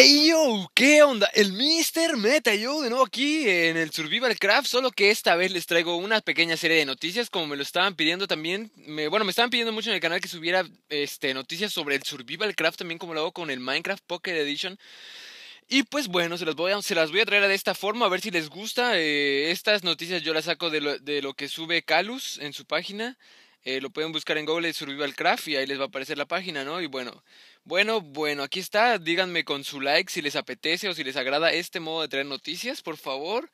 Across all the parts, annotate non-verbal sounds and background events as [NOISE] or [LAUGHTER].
¡Ey yo, ¿qué onda? El Mr. Meta, yo de nuevo aquí en el Survival Craft, solo que esta vez les traigo una pequeña serie de noticias, como me lo estaban pidiendo también, bueno, me estaban pidiendo mucho en el canal que subiera este, noticias sobre el Survival Craft, también como lo hago con el Minecraft Pocket Edition. Y pues bueno, se las voy a, se las voy a traer de esta forma, a ver si les gusta. Eh, estas noticias yo las saco de lo, de lo que sube Calus en su página. Eh, lo pueden buscar en Google Survival Craft y ahí les va a aparecer la página, ¿no? Y bueno, bueno, bueno, aquí está. Díganme con su like si les apetece o si les agrada este modo de traer noticias, por favor.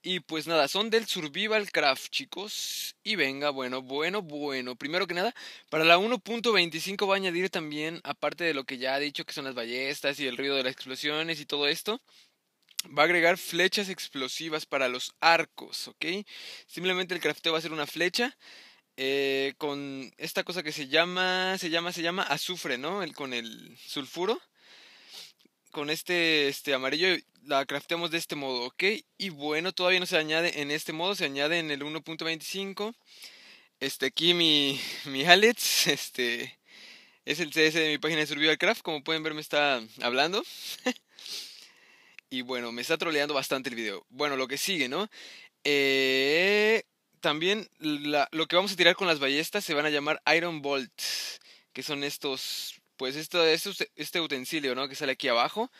Y pues nada, son del Survival Craft, chicos. Y venga, bueno, bueno, bueno. Primero que nada, para la 1.25 va a añadir también, aparte de lo que ya ha dicho que son las ballestas y el ruido de las explosiones y todo esto, va a agregar flechas explosivas para los arcos, ¿ok? Simplemente el crafteo va a ser una flecha eh, con esta cosa que se llama, se llama, se llama azufre, ¿no? El, con el sulfuro. Con este, este amarillo la crafteamos de este modo, ¿ok? Y bueno, todavía no se añade en este modo, se añade en el 1.25. Este, aquí mi, [LAUGHS] mi Alex, este, es el CS de mi página de Survival Craft, como pueden ver me está hablando. [LAUGHS] y bueno, me está troleando bastante el video. Bueno, lo que sigue, ¿no? Eh, también lo que vamos a tirar con las ballestas se van a llamar Iron Bolts, que son estos, pues este, este utensilio, ¿no? Que sale aquí abajo.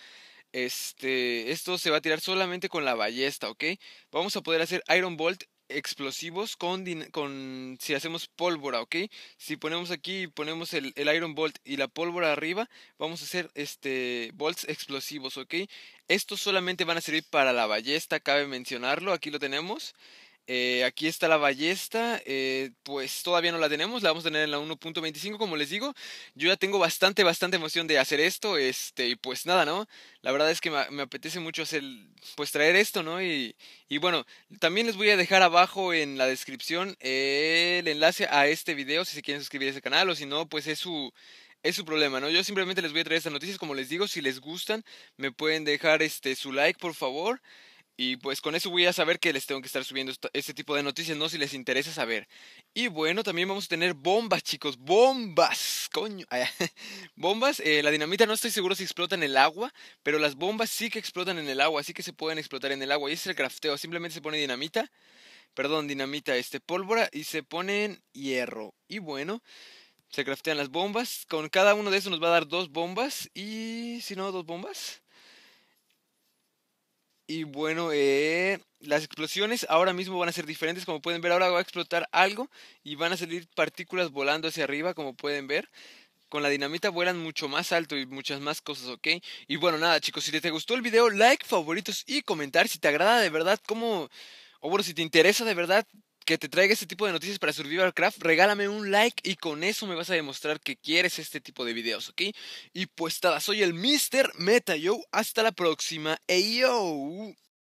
Este, esto se va a tirar solamente con la ballesta, ¿ok? Vamos a poder hacer Iron Bolt explosivos con, con si hacemos pólvora, ¿ok? Si ponemos aquí ponemos el, el, Iron Bolt y la pólvora arriba, vamos a hacer este bolts explosivos, ¿ok? Estos solamente van a servir para la ballesta, cabe mencionarlo, aquí lo tenemos. Eh, aquí está la ballesta, eh, pues todavía no la tenemos, la vamos a tener en la 1.25 como les digo. Yo ya tengo bastante, bastante emoción de hacer esto, este, y pues nada, ¿no? La verdad es que me, apetece mucho hacer, pues traer esto, ¿no? Y, y bueno, también les voy a dejar abajo en la descripción el enlace a este video si se quieren suscribir a ese canal o si no, pues es su es su problema, ¿no? Yo simplemente les voy a traer estas noticias, como les digo, si les gustan, me pueden dejar este su like, por favor. Y pues con eso voy a saber que les tengo que estar subiendo este tipo de noticias, ¿no? Si les interesa saber. Y bueno, también vamos a tener bombas, chicos. Bombas. Coño. [LAUGHS] Ah, bombas. Eh, la dinamita no estoy seguro si explota en el agua, pero las bombas sí que explotan en el agua, Así que se pueden explotar en el agua. Y ese es el crafteo. Simplemente se pone dinamita. Perdón, dinamita, este, pólvora y se ponen hierro. Y bueno, se craftean las bombas. Con cada uno de esos nos va a dar dos bombas. Y si no, dos bombas. Y bueno, eh, las explosiones ahora mismo van a ser diferentes. Como pueden ver, ahora va a explotar algo y van a salir partículas volando hacia arriba, como pueden ver. Con la dinamita vuelan mucho más alto y muchas más cosas, ¿ok? Y bueno, nada, chicos, si te gustó el video, like, favoritos y comentar. Si te agrada de verdad, como... O bueno, si te interesa de verdad que te traiga este tipo de noticias para Survival Craft, regálame un like y con eso me vas a demostrar que quieres este tipo de videos, ¿ok? Y pues nada, soy el Mr. Meta Yo, hasta la próxima, yo.